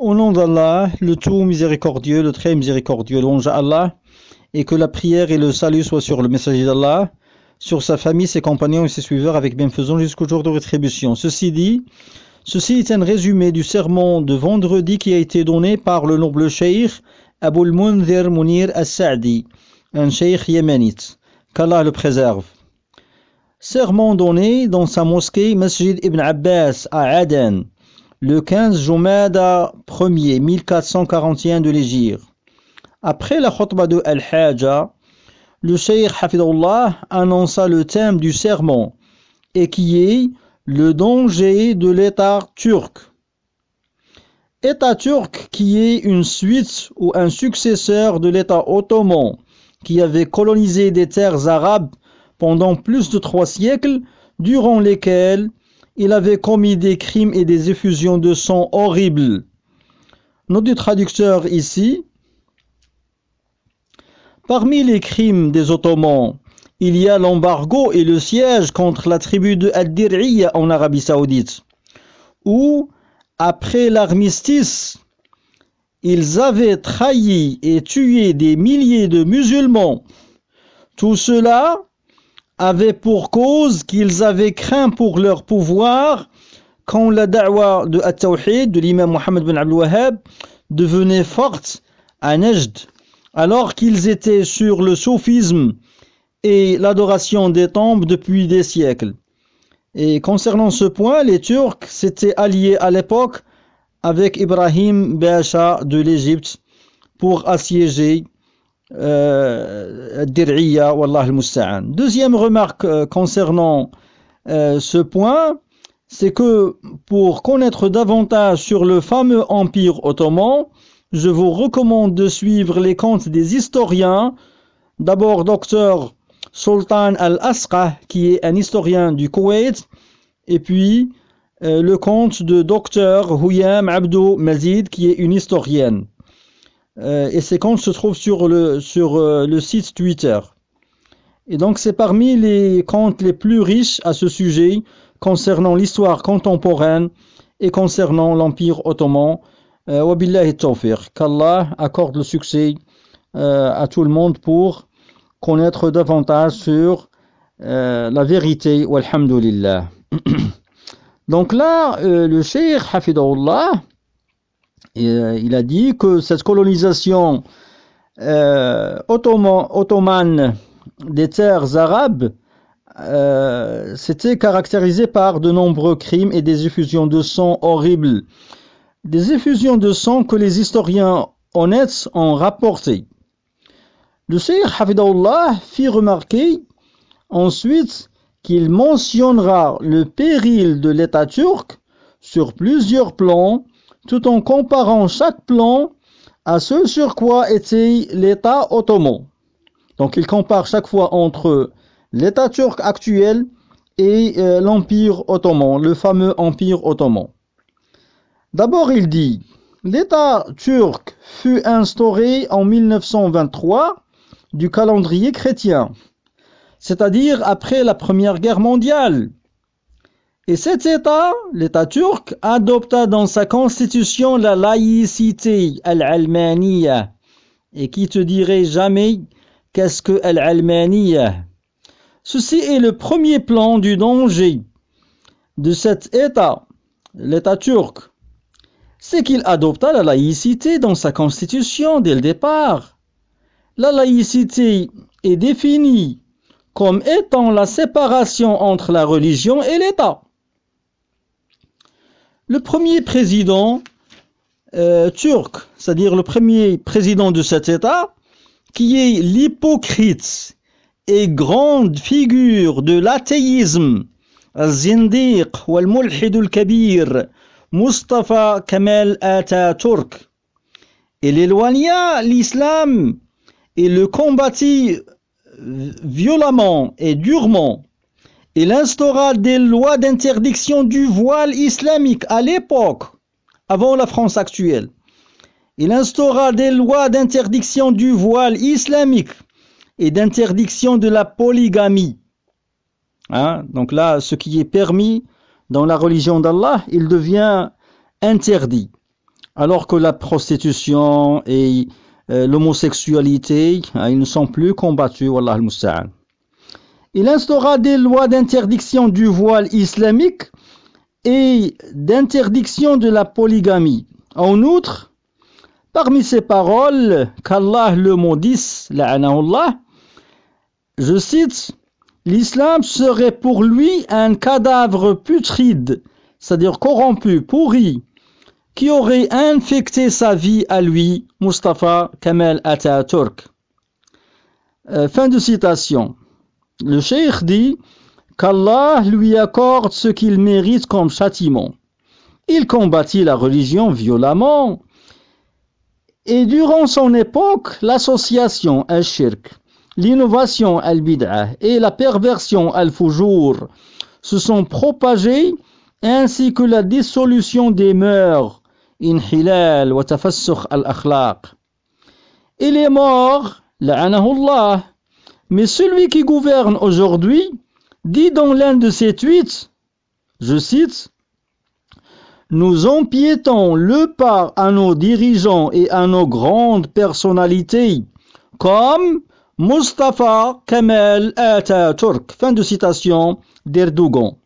Au nom d'Allah, le tout miséricordieux, le très miséricordieux, l'onge Allah, et que la prière et le salut soient sur le messager d'Allah, sur sa famille, ses compagnons et ses suiveurs avec bienfaisance jusqu'au jour de rétribution. Ceci dit, ceci est un résumé du sermon de vendredi qui a été donné par le noble cheikh Abul Munzir Munir Al sadi un cheikh yéménite. Qu'Allah le préserve. Sermon donné dans sa mosquée Masjid Ibn Abbas à Aden le 15 Jumada 1er, 1441 de l'Égypte. Après la khutba de Al-Hajjah, le Cheikh Hafidullah annonça le thème du sermon, et qui est le danger de l'État turc. État turc qui est une suite ou un successeur de l'État ottoman qui avait colonisé des terres arabes pendant plus de trois siècles durant lesquels il avait commis des crimes et des effusions de sang horribles. Note du traducteur ici. Parmi les crimes des Ottomans, il y a l'embargo et le siège contre la tribu de al en Arabie Saoudite, où, après l'armistice, ils avaient trahi et tué des milliers de musulmans. Tout cela avaient pour cause qu'ils avaient craint pour leur pouvoir quand la da'wa de at de l'imam Mohammed bin Abdul Wahhab, devenait forte à Najd, alors qu'ils étaient sur le soufisme et l'adoration des tombes depuis des siècles. Et concernant ce point, les Turcs s'étaient alliés à l'époque avec Ibrahim Beacha de l'Égypte pour assiéger euh, Wallah al Deuxième remarque euh, concernant euh, ce point, c'est que pour connaître davantage sur le fameux empire ottoman, je vous recommande de suivre les contes des historiens, d'abord docteur Sultan al-Asqa, qui est un historien du Koweït, et puis euh, le compte de docteur Huyam Abdou Mazid, qui est une historienne. Euh, et ces comptes se trouvent sur euh, le, site Twitter. Et donc c'est parmi les comptes les plus riches à ce sujet concernant l'histoire contemporaine et concernant l'Empire ottoman. Euh, wabillahi taufir Qu'Allah accorde le succès à tout le monde pour connaître davantage sur la vérité. alhamdulillah. Donc là, le cheikh, hafidahullah, euh, il a dit que cette colonisation euh, ottomane des terres arabes euh, s'était caractérisée par de nombreux crimes et des effusions de sang horribles. Des effusions de sang que les historiens honnêtes ont rapportées. Le seigneur Hafidahullah fit remarquer ensuite qu'il mentionnera le péril de l'État turc sur plusieurs plans tout en comparant chaque plan à ce sur quoi était l'État ottoman. Donc il compare chaque fois entre l'État turc actuel et euh, l'Empire ottoman, le fameux Empire ottoman. D'abord il dit, l'État turc fut instauré en 1923 du calendrier chrétien, c'est-à-dire après la Première Guerre mondiale. Et cet État, l'État turc, adopta dans sa constitution la laïcité al-almaniya. Et qui te dirait jamais qu'est-ce que al Ceci est le premier plan du danger de cet État, l'État turc. C'est qu'il adopta la laïcité dans sa constitution dès le départ. La laïcité est définie comme étant la séparation entre la religion et l'État. Le premier président euh, turc, c'est-à-dire le premier président de cet État, qui est l'hypocrite et grande figure de l'athéisme, el-Mulhid al-Kabir, Mustafa Kemal Atatürk, Il éloigna l'islam et le combattit violemment et durement. Il instaura des lois d'interdiction du voile islamique à l'époque, avant la France actuelle. Il instaura des lois d'interdiction du voile islamique et d'interdiction de la polygamie. Hein? Donc là, ce qui est permis dans la religion d'Allah, il devient interdit. Alors que la prostitution et euh, l'homosexualité, hein, ils ne sont plus combattus, Wallah al il instaura des lois d'interdiction du voile islamique et d'interdiction de la polygamie. En outre, parmi ses paroles qu'Allah le maudisse, Allah, je cite, l'islam serait pour lui un cadavre putride, c'est-à-dire corrompu, pourri, qui aurait infecté sa vie à lui, Mustafa Kemal Atatürk. Euh, fin de citation. Le cheikh dit qu'Allah lui accorde ce qu'il mérite comme châtiment. Il combattit la religion violemment. Et durant son époque, l'association al-shirk, l'innovation al-bid'ah et la perversion al fujur se sont propagées ainsi que la dissolution des mœurs, inhilal wa tafassukh al-akhlaq. Et les morts, Allah » Mais celui qui gouverne aujourd'hui dit dans l'un de ses tweets, je cite, Nous empiétons le pas à nos dirigeants et à nos grandes personnalités, comme Mustafa Kemal Atatürk. Fin de citation d'Erdogan.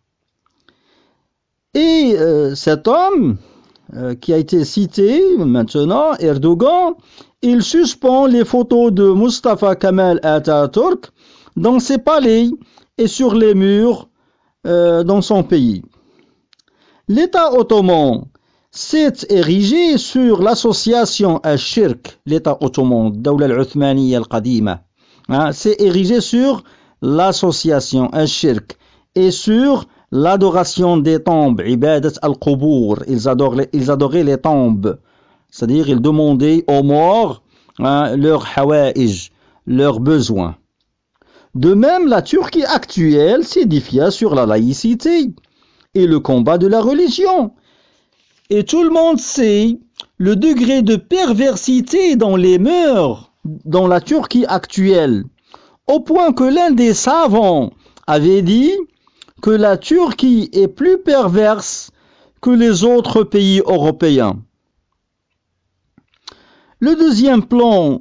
Et euh, cet homme euh, qui a été cité maintenant, Erdogan, il suspend les photos de Mustafa Kemal Atatürk dans ses palais et sur les murs euh, dans son pays. L'État ottoman s'est érigé sur l'association Al-Shirk, l'État ottoman, Dawla al al-Qadima, hein, s'est érigé sur l'association Al-Shirk et sur l'adoration des tombes, Ibadat al-Qubur, ils adoraient les tombes. C'est-à-dire, il demandaient aux morts hein, leurs leurs besoins. De même, la Turquie actuelle s'édifia sur la laïcité et le combat de la religion. Et tout le monde sait le degré de perversité dans les mœurs dans la Turquie actuelle, au point que l'un des savants avait dit que la Turquie est plus perverse que les autres pays européens. Le deuxième plan,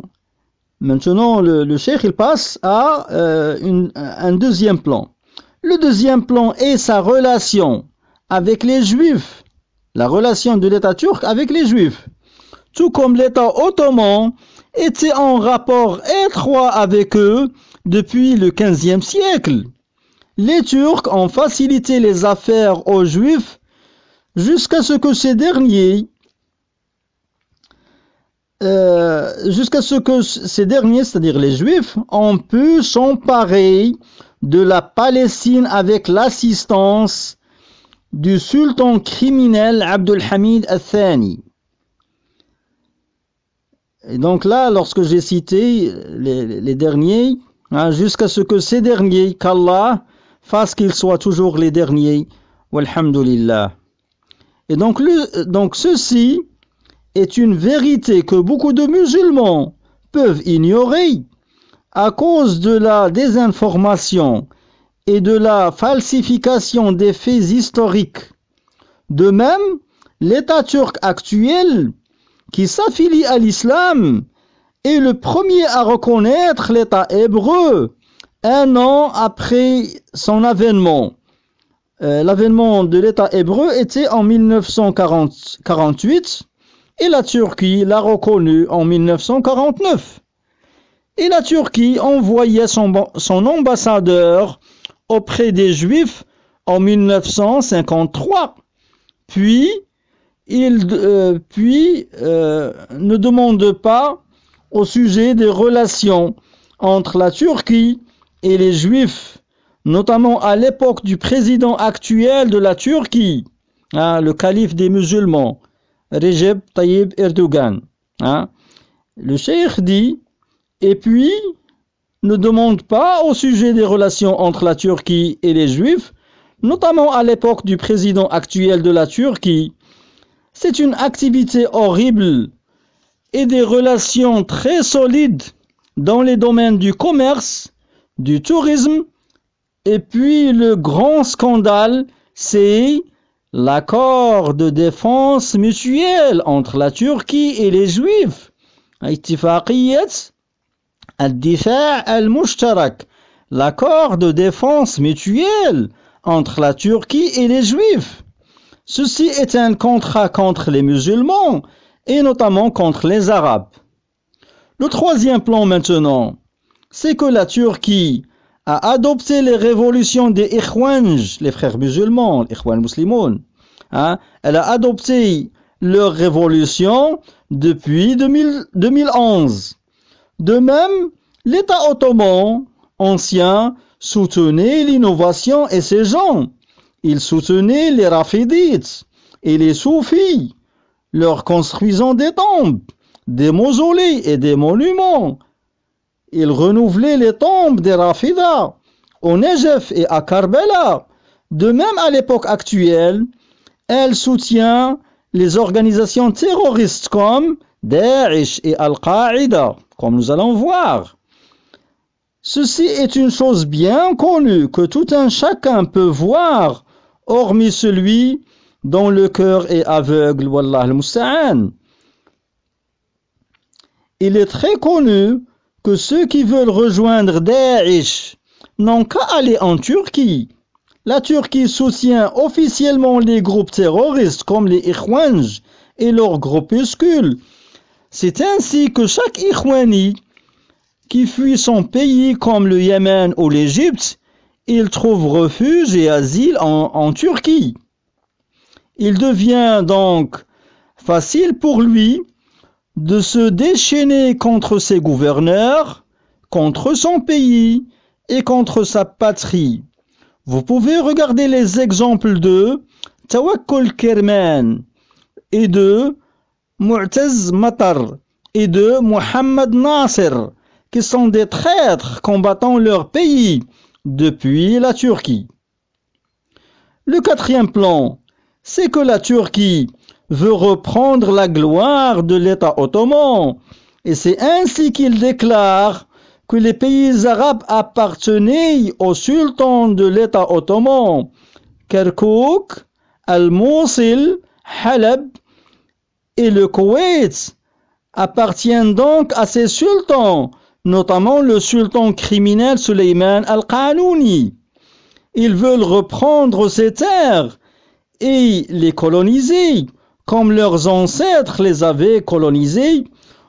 maintenant le, le cheikh, il passe à euh, un deuxième plan. Le deuxième plan est sa relation avec les juifs, la relation de l'État turc avec les juifs. Tout comme l'État ottoman était en rapport étroit avec eux depuis le 15e siècle. Les Turcs ont facilité les affaires aux juifs jusqu'à ce que ces derniers euh, jusqu'à ce que ces derniers, c'est-à-dire les Juifs, ont pu s'emparer de la Palestine avec l'assistance du sultan criminel Hamid Athani. Et donc là, lorsque j'ai cité les, derniers, hein, jusqu'à ce que ces derniers, qu'Allah fasse qu'ils soient toujours les derniers, walhamdulillah. Et donc, donc ceci, est une vérité que beaucoup de musulmans peuvent ignorer à cause de la désinformation et de la falsification des faits historiques. De même, l'État turc actuel, qui s'affilie à l'islam, est le premier à reconnaître l'État hébreu un an après son avènement. Euh, l'avènement de l'État hébreu était en 1948 et la Turquie l'a reconnu en 1949. Et la Turquie envoyait son, ambassadeur auprès des Juifs en 1953. Puis, il euh, euh, ne demande pas au sujet des relations entre la Turquie et les Juifs, notamment à l'époque du président actuel de la Turquie, hein, le calife des musulmans, Recep Tayyip Erdogan. Hein. Le cheikh dit, et puis, ne demande pas au sujet des relations entre la Turquie et les Juifs, notamment à l'époque du président actuel de la Turquie. C'est une activité horrible et des relations très solides dans les domaines du commerce, du tourisme, et puis le grand scandale, c'est l'accord de défense mutuelle entre la Turquie et les Juifs. L'accord de défense mutuelle entre la Turquie et les Juifs. Ceci est un contrat contre les musulmans et notamment contre les Arabes. Le troisième plan maintenant, c'est que la Turquie a adopté les révolutions des Ikhwanj, les frères musulmans, les Ikhwan musulmans. Hein. Elle a adopté leur révolution depuis 2011. De même, l'État ottoman ancien soutenait l'innovation et ses gens. Il soutenait les rafidites et les soufis, leur construisant des tombes, des mausolées et des monuments il renouvelait les tombes des Rafida, au Nejef et à Karbala. De même, à l'époque actuelle, elle soutient les organisations terroristes comme Daesh et Al-Qaïda, comme nous allons voir. Ceci est une chose bien connue que tout un chacun peut voir, hormis celui dont le cœur est aveugle, Wallah al Il est très connu ceux qui veulent rejoindre Daesh n'ont qu'à aller en Turquie. La Turquie soutient officiellement les groupes terroristes comme les Ikhwanj et leurs groupuscules. C'est ainsi que chaque Ikhwani qui fuit son pays comme le Yémen ou l'Égypte, il trouve refuge et asile en Turquie. Il devient donc facile pour lui de se déchaîner contre ses gouverneurs, contre son pays et contre sa patrie. Vous pouvez regarder les exemples de Tawakkul Kerman et de Mu'taz Matar et de Mohamed Nasser, qui sont des traîtres combattant leur pays depuis la Turquie. Le quatrième plan, c'est que la Turquie veut reprendre la gloire de l'État ottoman. Et c'est ainsi qu'il déclare que les pays arabes appartenaient au sultan de l'État ottoman. Kirkuk, Al-Mosul, Halab et le Koweït appartiennent donc à ces sultans, notamment le sultan criminel Suleyman Al-Qanouni. Ils veulent reprendre ces terres et les coloniser comme leurs ancêtres les avaient colonisés,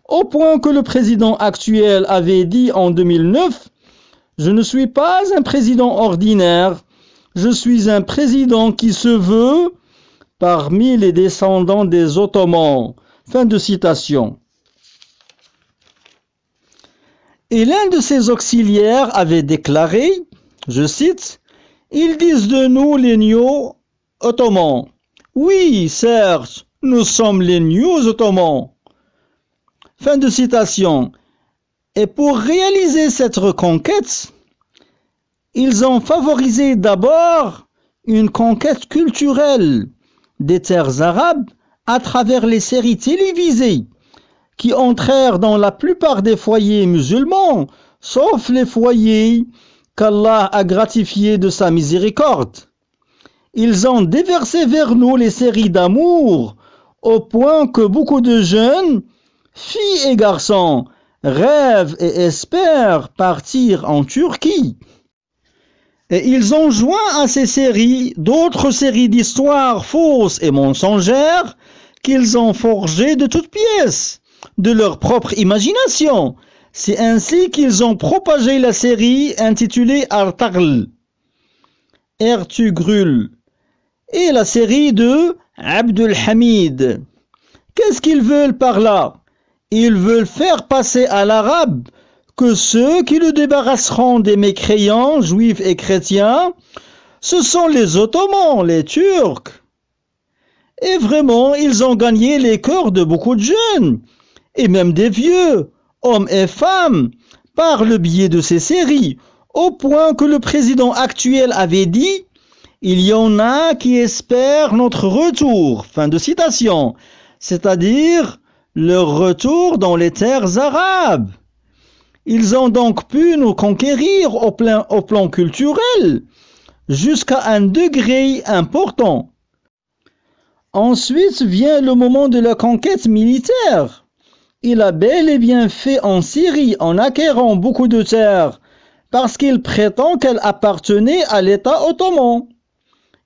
au point que le président actuel avait dit en 2009, je ne suis pas un président ordinaire, je suis un président qui se veut parmi les descendants des Ottomans. Fin de citation. Et l'un de ses auxiliaires avait déclaré, je cite, Ils disent de nous les Nio ottomans. Oui, certes, nous sommes les News Ottomans. Fin de citation. Et pour réaliser cette reconquête, ils ont favorisé d'abord une conquête culturelle des terres arabes à travers les séries télévisées qui entrèrent dans la plupart des foyers musulmans, sauf les foyers qu'Allah a gratifiés de sa miséricorde. Ils ont déversé vers nous les séries d'amour, au point que beaucoup de jeunes, filles et garçons, rêvent et espèrent partir en Turquie. Et ils ont joint à ces séries d'autres séries d'histoires fausses et mensongères qu'ils ont forgées de toutes pièces, de leur propre imagination. C'est ainsi qu'ils ont propagé la série intitulée Artarl, Ertugrul, et la série de Abdul Hamid. Qu'est-ce qu'ils veulent par là Ils veulent faire passer à l'arabe que ceux qui le débarrasseront des mécréants juifs et chrétiens, ce sont les Ottomans, les Turcs. Et vraiment, ils ont gagné les cœurs de beaucoup de jeunes, et même des vieux, hommes et femmes, par le biais de ces séries, au point que le président actuel avait dit il y en a qui espèrent notre retour. Fin de citation. C'est-à-dire leur retour dans les terres arabes. Ils ont donc pu nous conquérir au plan, au plan culturel jusqu'à un degré important. Ensuite vient le moment de la conquête militaire. Il a bel et bien fait en Syrie en acquérant beaucoup de terres parce qu'il prétend qu'elles appartenaient à l'État ottoman.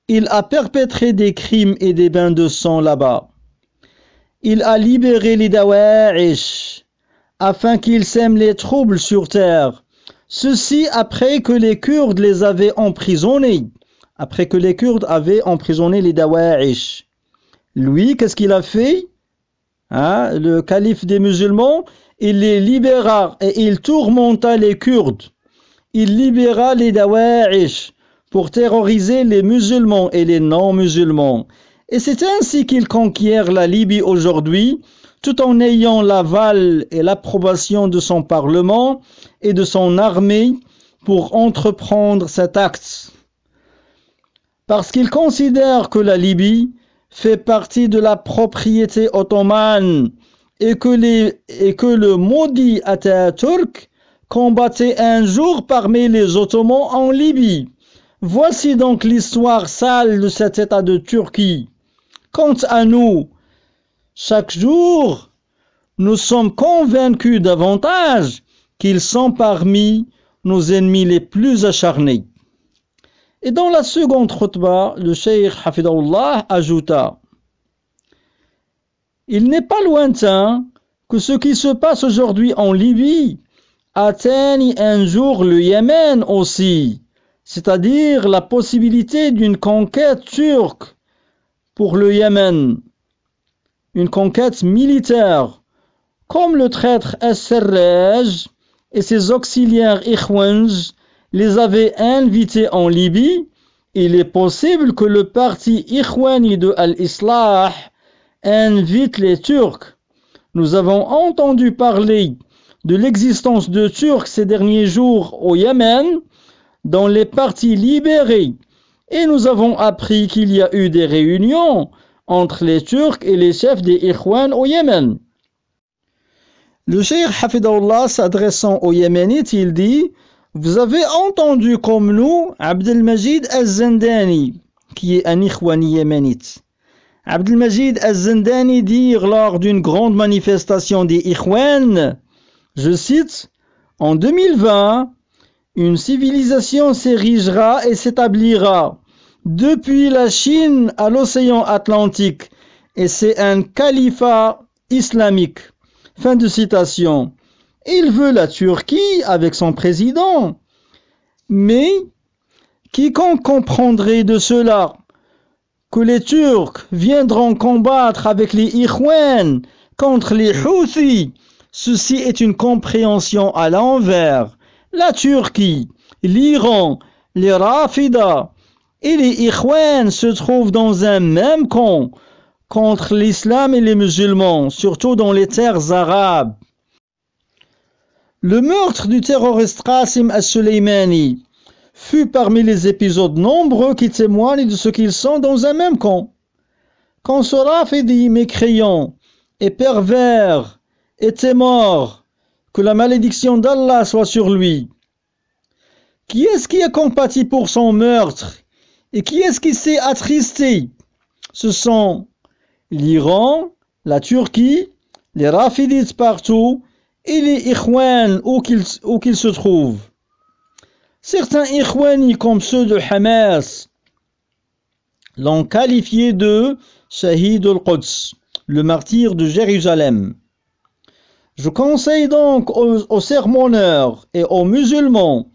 Il a perpétré des crimes et des bains de sang là-bas. Il a libéré les Dawa'ish afin qu'ils sèment les troubles sur terre. Ceci après que les Kurdes les avaient emprisonnés. Après que les Kurdes avaient emprisonné les Dawa'ish. Lui, qu'est-ce qu'il a fait hein, Le calife des musulmans, il les libéra et il tourmenta les Kurdes. Il libéra les Dawa'ish pour terroriser les musulmans et les non-musulmans. Et c'est ainsi qu'il conquiert la Libye aujourd'hui, tout en ayant l'aval et l'approbation de son Parlement et de son armée pour entreprendre cet acte. Parce qu'il considère que la Libye fait partie de la propriété ottomane et que, le maudit Atatürk combattait un jour parmi les Ottomans en Libye. Voici donc l'histoire sale de cet État de Turquie. Quant à nous, chaque jour, nous sommes convaincus davantage qu'ils sont parmi nos ennemis les plus acharnés. Et dans la seconde khutbah, le cheikh Hafidullah ajouta Il n'est pas lointain que ce qui se passe aujourd'hui en Libye atteigne un jour le Yémen aussi c'est-à-dire la possibilité d'une conquête turque pour le Yémen, une conquête militaire, comme le traître Esserrej et ses auxiliaires Ikhwanj les avaient invités en Libye, il est possible que le parti Ikhwani de Al-Islah invite les Turcs. Nous avons entendu parler de l'existence de Turcs ces derniers jours au Yémen, dans les partis libérés. Et nous avons appris qu'il y a eu des réunions entre les Turcs et les chefs des Ikhwan au Yémen. Le cheikh Hafidullah s'adressant aux Yéménites, il dit Vous avez entendu comme nous Abdelmajid az qui est un Ikhwani yéménite. Abdelmajid Az-Zindani dire lors d'une grande manifestation des Ikhwan, je cite, En 2020, une civilisation s'érigera et s'établira depuis la Chine à l'océan Atlantique, et c'est un califat islamique. Fin de citation. Il veut la Turquie avec son président. Mais quiconque comprendrait de cela que les Turcs viendront combattre avec les Ikhwan contre les Houthis, ceci est une compréhension à l'envers la Turquie, l'Iran, les Rafida et les Ikhwan se trouvent dans un même camp contre l'islam et les musulmans, surtout dans les terres arabes. Le meurtre du terroriste Rasim al-Suleimani fut parmi les épisodes nombreux qui témoignent de ce qu'ils sont dans un même camp. Quand ce rafidi mécréant et pervers était mort, que la malédiction d'Allah soit sur lui. Qui est-ce qui a compati pour son meurtre et qui est-ce qui s'est attristé Ce sont l'Iran, la Turquie, les Rafidites partout et les Ikhwan où qu'ils se trouvent. Certains Ikhwani comme ceux de Hamas l'ont qualifié de Shahid al-Quds, le martyr de Jérusalem. Je conseille donc aux, sermonneurs et aux musulmans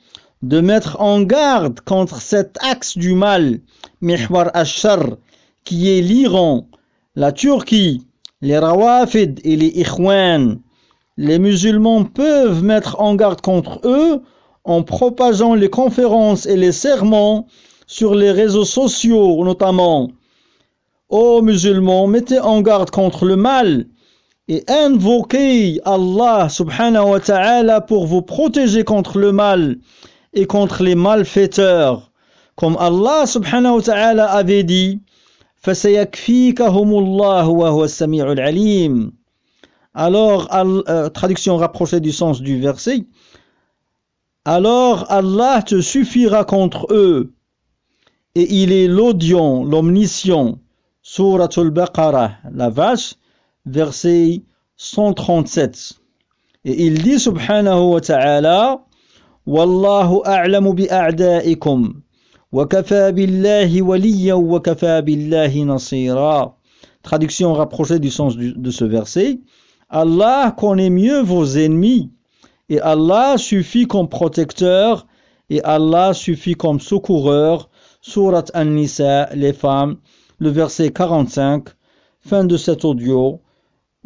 de mettre en garde contre cet axe du mal, Mihwar Ashar, qui est l'Iran, la Turquie, les Rawafid et les Ikhwan. Les musulmans peuvent mettre en garde contre eux en propageant les conférences et les sermons sur les réseaux sociaux notamment. Ô musulmans, mettez en garde contre le mal et invoquez Allah subhanahu wa ta'ala pour vous protéger contre le mal et contre les malfaiteurs. Comme Allah subhanahu wa ta'ala avait dit, alors, euh, traduction rapprochée du sens du verset, alors Allah te suffira contre eux, et il est l'audient, l'omniscient. Suratul Baqarah, la vache, verset 137. Et il dit subhanahu wa ta'ala Wallahu a'lamu bi wa kafa billahi wa kafa billahi nasira. Traduction rapprochée du sens de ce verset Allah connaît mieux vos ennemis et Allah suffit comme protecteur et Allah suffit comme secoureur. Surat An-Nisa, les femmes, le verset 45. Fin de cet audio.